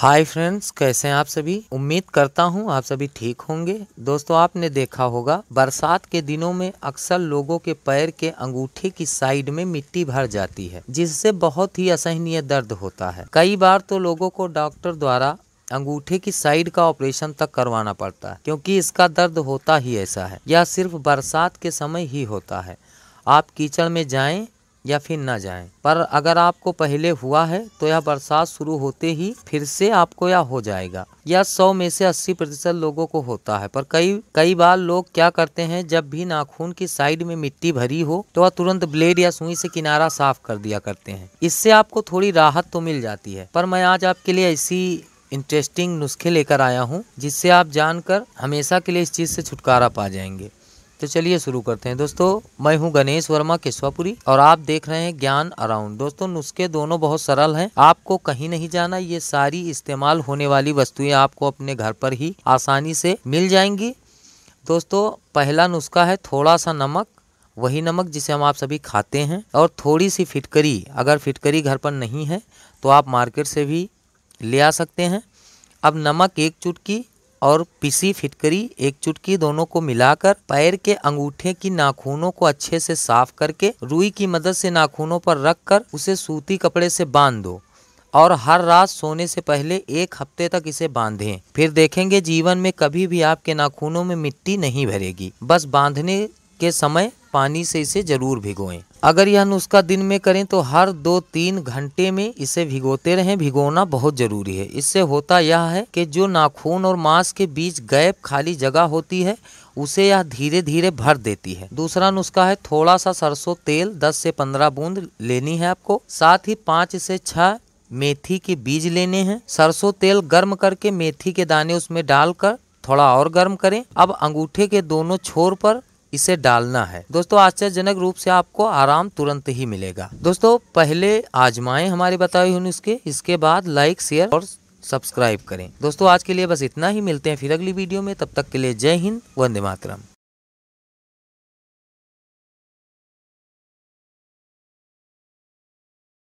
hi friends कैसे हैं आप सभी उम्मीद करता हूं आप सभी ठीक होंगे दोस्तों आपने देखा होगा बरसात के दिनों में अक्सर लोगों के पैर के अंगूठे की साइड में मिट्टी भर जाती है जिससे बहुत ही असहनीय दर्द होता है कई बार तो लोगों को डॉक्टर द्वारा अंगूठे की साइड का ऑपरेशन तक करवाना पड़ता है क्योंकि इसका दर्द होता ही ऐसा है यह सिर्फ बरसात के समय ही होता है आप कीचड़ में जाएं या फिर ना जाएं पर अगर आपको पहले हुआ है तो यह बरसात शुरू होते ही फिर से आपको यह हो जाएगा यह सौ में से अस्सी प्रतिशत लोगों को होता है पर कई कई बार लोग क्या करते हैं जब भी नाखून की साइड में मिट्टी भरी हो तो वह तुरंत ब्लेड या सुई से किनारा साफ कर दिया करते हैं इससे आपको थोड़ी राहत तो मिल जाती है पर मैं आज आपके लिए ऐसी इंटरेस्टिंग नुस्खे लेकर आया हूँ जिससे आप जानकर हमेशा के लिए इस चीज़ से छुटकारा पा जाएंगे तो चलिए शुरू करते हैं दोस्तों मैं हूं गणेश वर्मा केशवापुरी और आप देख रहे हैं ज्ञान अराउंड दोस्तों नुस्खे दोनों बहुत सरल हैं आपको कहीं नहीं जाना ये सारी इस्तेमाल होने वाली वस्तुएं आपको अपने घर पर ही आसानी से मिल जाएंगी दोस्तों पहला नुस्खा है थोड़ा सा नमक वही नमक जिसे हम आप सभी खाते हैं और थोड़ी सी फिटकरी अगर फिटकरी घर पर नहीं है तो आप मार्केट से भी ले आ सकते हैं अब नमक एक चुटकी और पीसी फिटकरी एक चुटकी दोनों को मिलाकर पैर के अंगूठे की नाखूनों को अच्छे से साफ करके रुई की मदद से नाखूनों पर रख कर उसे सूती कपड़े से बांध दो और हर रात सोने से पहले एक हफ्ते तक इसे बांधें फिर देखेंगे जीवन में कभी भी आपके नाखूनों में मिट्टी नहीं भरेगी बस बांधने के समय पानी से इसे जरूर भिगोएं अगर यह नुस्खा दिन में करें तो हर दो तीन घंटे में इसे भिगोते रहें भिगोना बहुत ज़रूरी है इससे होता यह है कि जो नाखून और मांस के बीच गैप खाली जगह होती है उसे यह धीरे धीरे भर देती है दूसरा नुस्खा है थोड़ा सा सरसों तेल 10 से 15 बूंद लेनी है आपको साथ ही पाँच से छह मेथी के बीज लेने हैं सरसों तेल गर्म करके मेथी के दाने उसमें डालकर थोड़ा और गर्म करें अब अंगूठे के दोनों छोर पर इसे डालना है दोस्तों आश्चर्यजनक रूप से आपको आराम तुरंत ही मिलेगा दोस्तों पहले आजमाए हमारी बताई हुई इसके इसके बाद लाइक शेयर और सब्सक्राइब करें दोस्तों आज के लिए बस इतना ही मिलते हैं फिर अगली वीडियो में तब तक के लिए जय हिंद वंदे मातरम